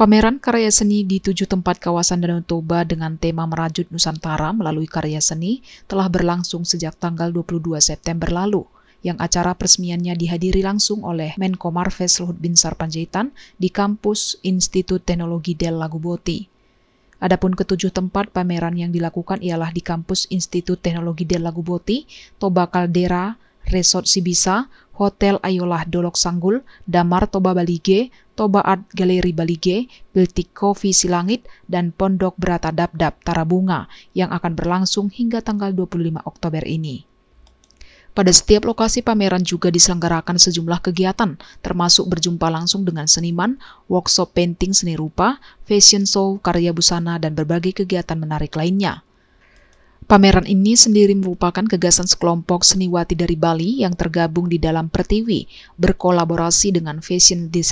Pameran karya seni di tujuh tempat kawasan Danau Toba dengan tema merajut Nusantara melalui karya seni telah berlangsung sejak tanggal 22 September lalu, yang acara peresmiannya dihadiri langsung oleh Menko Marves Luhut Binsar Panjaitan di kampus Institut Teknologi Del Laguboti. Adapun ketujuh tempat pameran yang dilakukan ialah di kampus Institut Teknologi Del Laguboti, Toba Caldera, Resort Sibisa, Hotel Ayolah Dolok Sanggul, Damar Toba Balige, Toba Art Gallery Balige, Piltik Visi Silangit, dan Pondok Berata Dabdab Tarabunga yang akan berlangsung hingga tanggal 25 Oktober ini. Pada setiap lokasi pameran juga diselenggarakan sejumlah kegiatan, termasuk berjumpa langsung dengan seniman, workshop painting seni rupa, fashion show, karya busana, dan berbagai kegiatan menarik lainnya. Pameran ini sendiri merupakan gagasan sekelompok seniwati dari Bali yang tergabung di dalam Pertiwi, berkolaborasi dengan fashion design.